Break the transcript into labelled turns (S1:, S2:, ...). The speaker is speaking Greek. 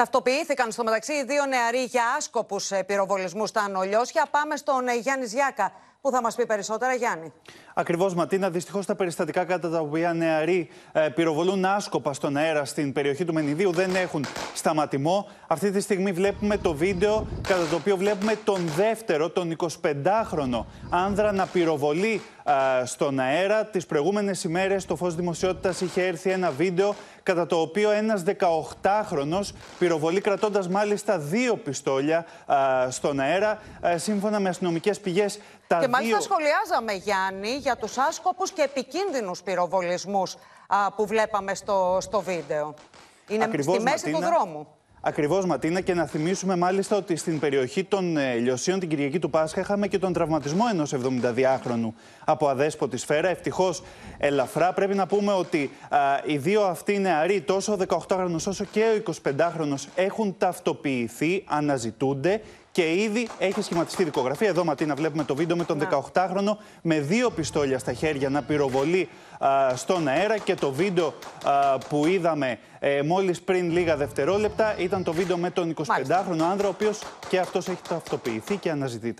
S1: Ταυτοποιήθηκαν στο μεταξύ δύο νεαροί για άσκοπους ε, πυροβολισμούς στα Ανολιώσια. Πάμε στον ε, Γιάννης Ζιάκα που θα μας πει περισσότερα, Γιάννη.
S2: Ακριβώς, Ματίνα. Δυστυχώς τα περιστατικά κατά τα οποία νεαροί ε, πυροβολούν άσκοπα στον αέρα στην περιοχή του Μενιδίου δεν έχουν σταματημό. Αυτή τη στιγμή βλέπουμε το βίντεο κατά το οποίο βλέπουμε τον δεύτερο, τον 25χρονο άνδρα να πυροβολεί ε, στον αέρα. Τις προηγούμενες ημέρες το φως δημοσιότητας είχε έρθει ένα βίντεο κατά το οποίο ένας 18χρονο πυροβολεί κρατώντας μάλιστα δύο πιστόλια ε, στον αέρα. Σύμφωνα με αστυνομικές πηγές, τα μάλιστα δύο...
S1: σχολιάζαμε, Γιάννη, για τους άσκοπους και επικίνδυνους πυροβολισμούς που βλέπαμε στο, στο βίντεο. Είναι Ακριβώς, στη μέση του δρόμου.
S2: Ακριβώς, Ματίνα, και να θυμίσουμε μάλιστα ότι στην περιοχή των ε, Λιωσίων την Κυριακή του Πάσχα είχαμε και τον τραυματισμό ενός 72χρονου από αδέσποτη σφαίρα. Ευτυχώς ελαφρά. Πρέπει να πούμε ότι οι δύο αυτοί νεαροί, τόσο ο 18χρονο όσο και ο 25χρονο, έχουν ταυτοποιηθεί, αναζητούνται και ήδη έχει σχηματιστεί δικογραφία. Εδώ, Ματίνα, βλέπουμε το βίντεο με τον 18χρονο με δύο πιστόλια στα χέρια να πυροβολεί στον αέρα. Και το βίντεο που είδαμε ε, μόλις πριν λίγα δευτερόλεπτα ήταν το βίντεο με τον 25χρονο άνδρα, ο οποίος και αυτός έχει ταυτοποιηθεί και αναζητείται.